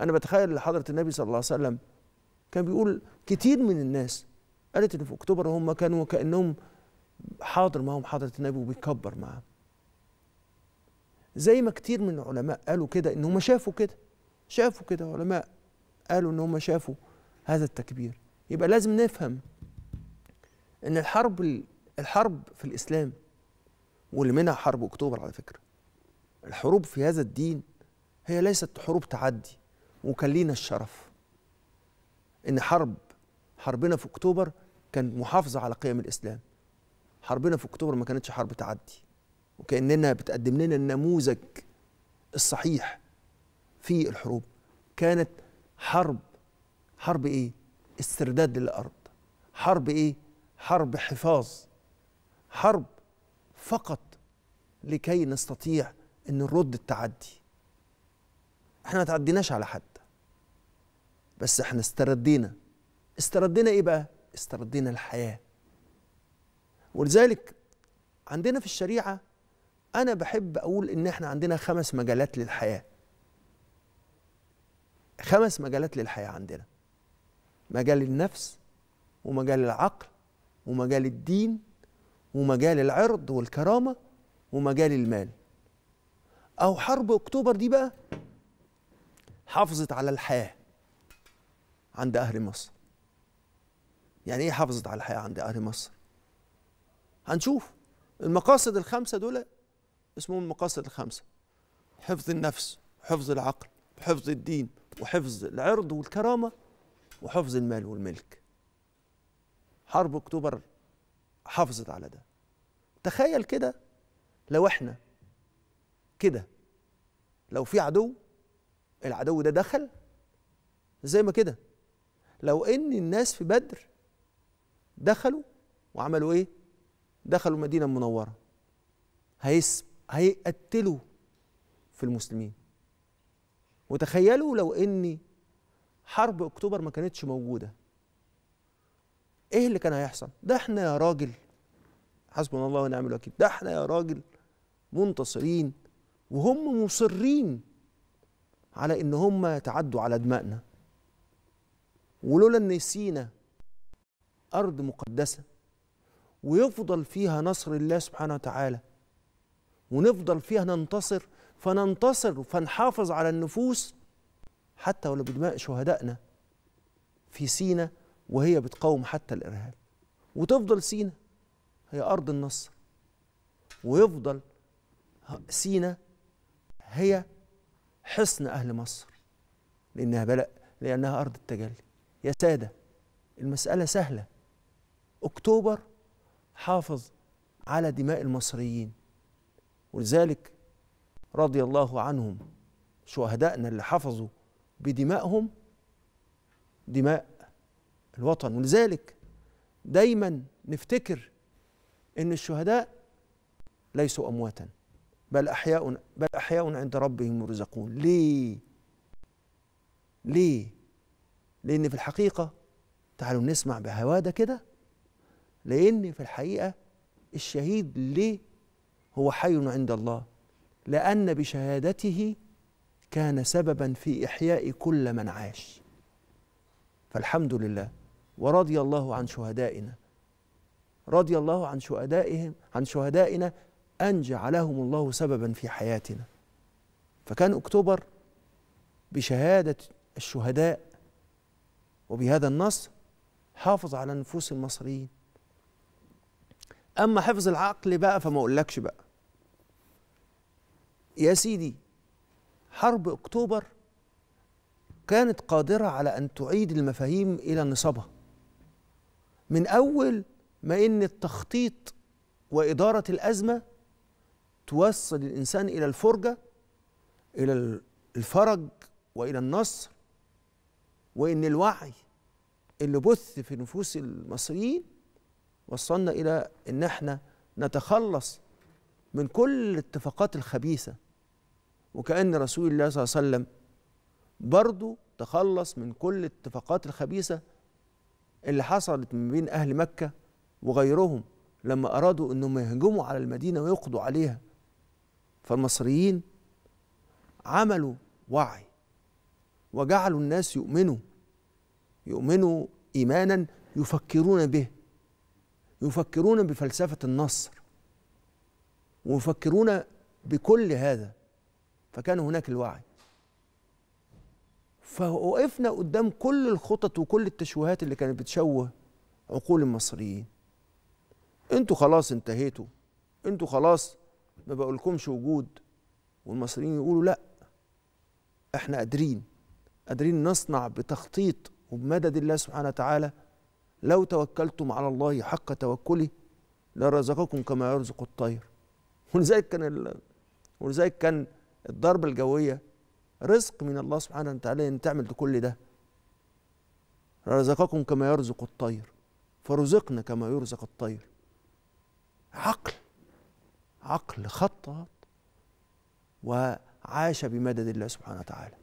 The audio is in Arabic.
انا بتخيل حضره النبي صلى الله عليه وسلم كان بيقول كتير من الناس قالت ان في اكتوبر هم كانوا كانهم حاضر معهم حضره النبي وبيكبر معاه زي ما كتير من العلماء قالوا كده ان هم شافوا كده شافوا كده علماء قالوا ان هم شافوا هذا التكبير يبقى لازم نفهم ان الحرب الحرب في الاسلام واللي منها حرب اكتوبر على فكره الحروب في هذا الدين هي ليست حروب تعدي وكان لينا الشرف ان حرب حربنا في اكتوبر كان محافظه على قيم الاسلام حربنا في اكتوبر ما كانتش حرب تعدي وكاننا بتقدم لنا النموذج الصحيح في الحروب كانت حرب حرب ايه استرداد للارض حرب ايه حرب حفاظ حرب فقط لكي نستطيع ان نرد التعدي احنا ما تعديناش على حد بس احنا استردينا استردينا ايه بقى استردينا الحياه ولذلك عندنا في الشريعه انا بحب اقول ان احنا عندنا خمس مجالات للحياه خمس مجالات للحياه عندنا مجال النفس ومجال العقل ومجال الدين ومجال العرض والكرامه ومجال المال او حرب اكتوبر دي بقى حافظت على الحياه عند أهل مصر يعني إيه حافظت على الحياة عند أهل مصر هنشوف المقاصد الخمسة دول اسمهم المقاصد الخمسة حفظ النفس حفظ العقل حفظ الدين وحفظ العرض والكرامة وحفظ المال والملك حرب أكتوبر حافظت على ده تخيل كده لو احنا كده لو في عدو العدو ده دخل زي ما كده لو ان الناس في بدر دخلوا وعملوا ايه دخلوا المدينه المنوره هيس هيقتلوا في المسلمين وتخيلوا لو ان حرب اكتوبر ما كانتش موجوده ايه اللي كان هيحصل ده احنا يا راجل حسبنا الله ونعم الوكيل ده احنا يا راجل منتصرين وهم مصرين على ان هم يتعدوا على دمائنا ولولا ان سينا ارض مقدسه ويفضل فيها نصر الله سبحانه وتعالى ونفضل فيها ننتصر فننتصر فنحافظ على النفوس حتى ولو بدماء شهدائنا في سينا وهي بتقاوم حتى الارهاب وتفضل سينا هي ارض النصر ويفضل سينا هي حصن اهل مصر لانها بلأ لانها ارض التجلي يا سادة المسألة سهلة أكتوبر حافظ على دماء المصريين ولذلك رضي الله عنهم شهدائنا اللي حفظوا بدمائهم دماء الوطن ولذلك دايما نفتكر ان الشهداء ليسوا امواتا بل احياء بل احياء عند ربهم يرزقون ليه ليه لأن في الحقيقة تعالوا نسمع بهوادة كده لأن في الحقيقة الشهيد ليه هو حي عند الله لأن بشهادته كان سببا في إحياء كل من عاش فالحمد لله ورضي الله عن شهدائنا رضي الله عن شهدائهم عن شهدائنا أن جعلهم الله سببا في حياتنا فكان أكتوبر بشهادة الشهداء وبهذا النصر حافظ على نفوس المصريين اما حفظ العقل بقى فما اقولكش بقى يا سيدي حرب اكتوبر كانت قادره على ان تعيد المفاهيم الى نصابها من اول ما ان التخطيط واداره الازمه توصل الانسان الى الفرجه الى الفرج والى النصر وان الوعي اللي بث في نفوس المصريين وصلنا الى ان احنا نتخلص من كل الاتفاقات الخبيثه وكان رسول الله صلى الله عليه وسلم برضه تخلص من كل الاتفاقات الخبيثه اللي حصلت ما بين اهل مكه وغيرهم لما ارادوا انهم يهجموا على المدينه ويقضوا عليها فالمصريين عملوا وعي وجعلوا الناس يؤمنوا يؤمنوا إيمانا يفكرون به يفكرون بفلسفة النصر ويفكرون بكل هذا فكان هناك الوعي فوقفنا قدام كل الخطط وكل التشويهات اللي كانت بتشوه عقول المصريين انتوا خلاص انتهيتوا انتوا خلاص ما بقولكمش وجود والمصريين يقولوا لا احنا قادرين قادرين نصنع بتخطيط وبمدد الله سبحانه وتعالى لو توكلتم على الله حق توكله لرزقكم كما يرزق الطير ولذلك كان ولذلك كان الضربة الجوية رزق من الله سبحانه وتعالى ان تعمل كل ده رزقكم كما يرزق الطير فرزقنا كما يرزق الطير عقل عقل خطط وعاش بمدد الله سبحانه وتعالى